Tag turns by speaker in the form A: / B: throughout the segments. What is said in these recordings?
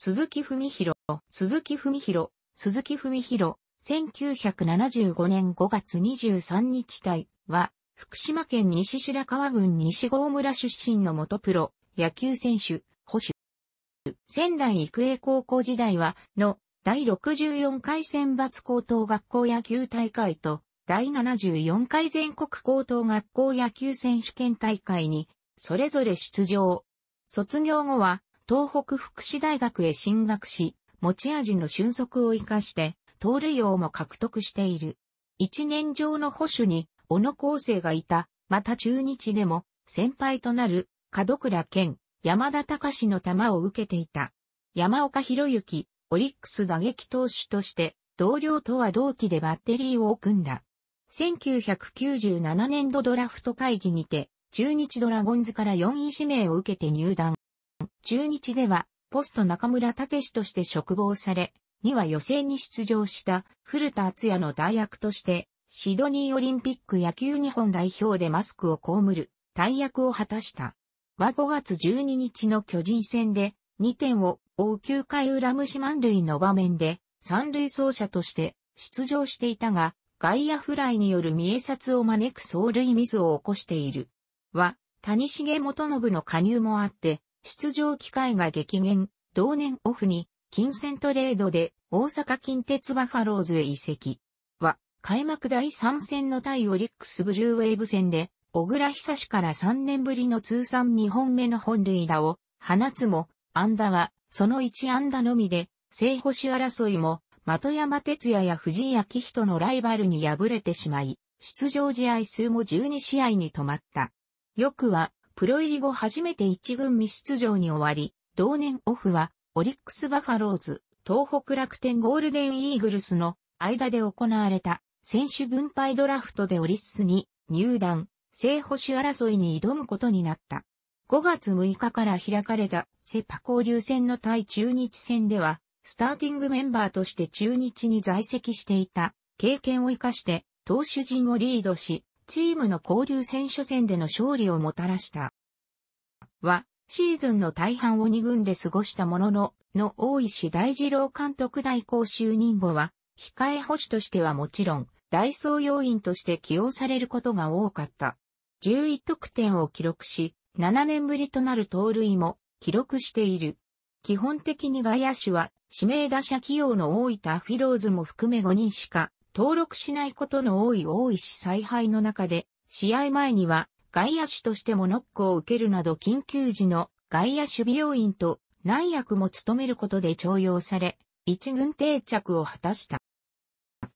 A: 鈴木文博、鈴木文博、鈴木文博、1975年5月23日体は、福島県西白川郡西郷村出身の元プロ、野球選手、保守。仙台育英高校時代は、の、第64回選抜高等学校野球大会と、第74回全国高等学校野球選手権大会に、それぞれ出場。卒業後は、東北福祉大学へ進学し、持ち味の俊足を活かして、盗塁王も獲得している。一年上の保守に、小野高生がいた、また中日でも、先輩となる、門倉健、山田隆の球を受けていた。山岡博之、オリックス打撃投手として、同僚とは同期でバッテリーを組んだ。1997年度ドラフト会議にて、中日ドラゴンズから4位指名を受けて入団。中日では、ポスト中村武史として嘱望され、には予選に出場した古田敦也の代役として、シドニーオリンピック野球日本代表でマスクを被る大役を果たした。は5月12日の巨人戦で2点を追う9回裏虫満塁の場面で三塁走者として出場していたが外野フライによる見え札を招く走塁ミスを起こしている。は谷重元信の加入もあって出場機会が激減、同年オフに、金銭トレードで大阪近鉄バファローズへ移籍。は、開幕第3戦の対オリックスブルーウェーブ戦で、小倉久志から3年ぶりの通算2本目の本塁打を放つも、安打はその1安打のみで、正捕手争いも、的山哲也や藤井明人のライバルに敗れてしまい、出場試合数も12試合に止まった。よくは、プロ入り後初めて一軍未出場に終わり、同年オフは、オリックスバファローズ、東北楽天ゴールデンイーグルスの間で行われた選手分配ドラフトでオリッスに入団、正捕手争いに挑むことになった。5月6日から開かれたセパ交流戦の対中日戦では、スターティングメンバーとして中日に在籍していた経験を活かして投手陣をリードし、チームの交流戦初戦での勝利をもたらした。は、シーズンの大半を2軍で過ごしたものの、の大石大二郎監督代行就任後は、控え保守としてはもちろん、代ー要員として起用されることが多かった。11得点を記録し、7年ぶりとなる盗塁も記録している。基本的に外野手は指名打者起用の大分フィローズも含め5人しか登録しないことの多い大石采配の中で、試合前には外野手としてもノックを受けるなど緊急時の外野守備要員と何役も務めることで徴用され、一軍定着を果たした。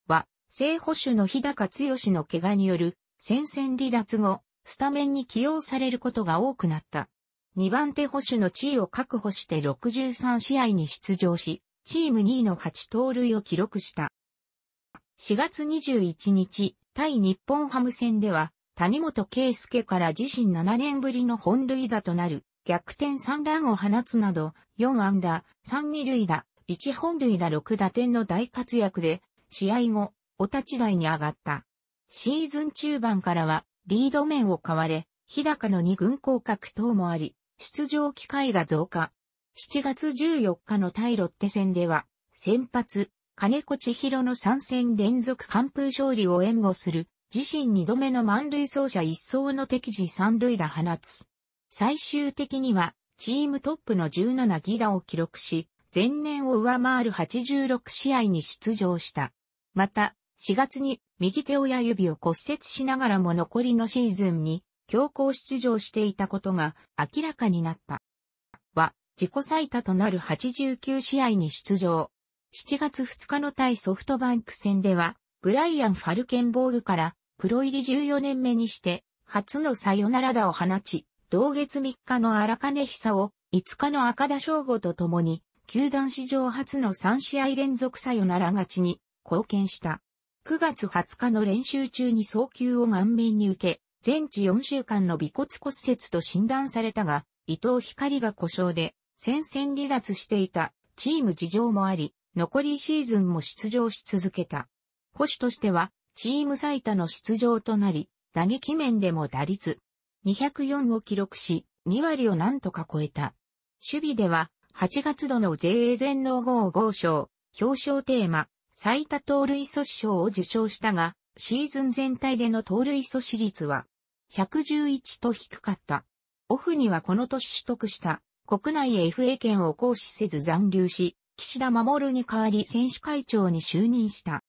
A: は、正捕手の日高剛の怪我による戦線離脱後、スタメンに起用されることが多くなった。2番手捕手の地位を確保して63試合に出場し、チーム2位の8盗塁を記録した。4月21日、対日本ハム戦では、谷本圭介から自身7年ぶりの本塁打となる、逆転三弾を放つなど、4安打、3二塁打、1本塁打6打点の大活躍で、試合後、お立ち台に上がった。シーズン中盤からは、リード面を買われ、日高の2軍降格等もあり、出場機会が増加。7月14日の対ロッテ戦では、先発、金子千尋の3戦連続完封勝利を援護する、自身2度目の満塁走者一掃の敵時三塁打放つ。最終的には、チームトップの17ギガを記録し、前年を上回る86試合に出場した。また、4月に右手親指を骨折しながらも残りのシーズンに強行出場していたことが明らかになった。は、自己最多となる89試合に出場。7月2日の対ソフトバンク戦では、ブライアン・ファルケンボーグから、プロ入り14年目にして、初のサヨナラ打を放ち、同月3日の荒金久を、5日の赤田翔吾と共に、球団史上初の3試合連続サヨナラ勝ちに貢献した。9月20日の練習中に早球を顔面に受け、全治4週間の尾骨骨折と診断されたが、伊藤光が故障で、戦線離脱していたチーム事情もあり、残りシーズンも出場し続けた。保守としては、チーム最多の出場となり、打撃面でも打率204を記録し、2割を何とか超えた。守備では、8月度の JA 全農号合賞、表彰テーマ、最多盗塁阻止賞を受賞したが、シーズン全体での盗塁阻止率は、111と低かった。オフにはこの年取得した、国内 FA 権を行使せず残留し、岸田守に代わり選手会長に就任した。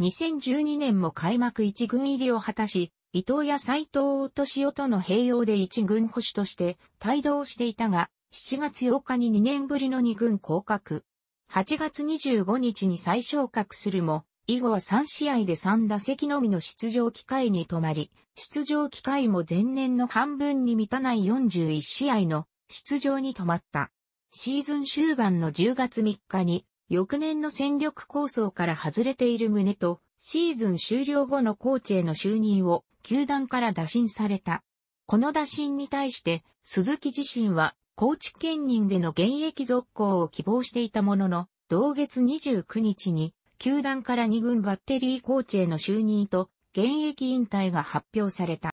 A: 2012年も開幕一軍入りを果たし、伊藤や斎藤と夫との併用で一軍保守として帯同していたが、7月8日に2年ぶりの二軍降格。8月25日に再昇格するも、以後は3試合で3打席のみの出場機会に止まり、出場機会も前年の半分に満たない41試合の出場に止まった。シーズン終盤の10月3日に、翌年の戦力構想から外れている旨と、シーズン終了後のコーチへの就任を、球団から打診された。この打診に対して、鈴木自身は、コーチ兼任での現役続行を希望していたものの、同月29日に、球団から2軍バッテリーコーチへの就任と、現役引退が発表された。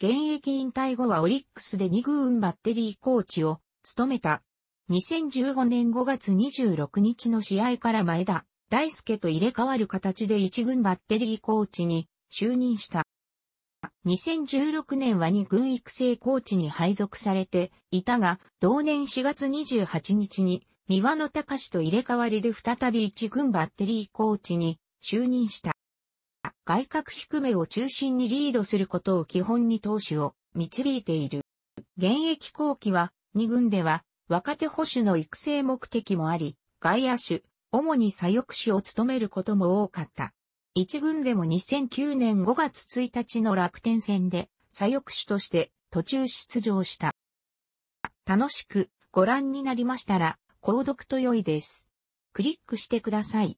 A: 現役引退後はオリックスで2軍バッテリーコーチを務めた2015年5月26日の試合から前田、大輔と入れ替わる形で一軍バッテリーコーチに就任した。2016年は二軍育成コーチに配属されていたが、同年4月28日に三輪の隆と入れ替わりで再び一軍バッテリーコーチに就任した。外角低めを中心にリードすることを基本に投手を導いている。現役後期は二軍では若手保守の育成目的もあり、外野手、主に左翼手を務めることも多かった。一軍でも2009年5月1日の楽天戦で左翼手として途中出場した。楽しくご覧になりましたら、購読と良いです。クリックしてください。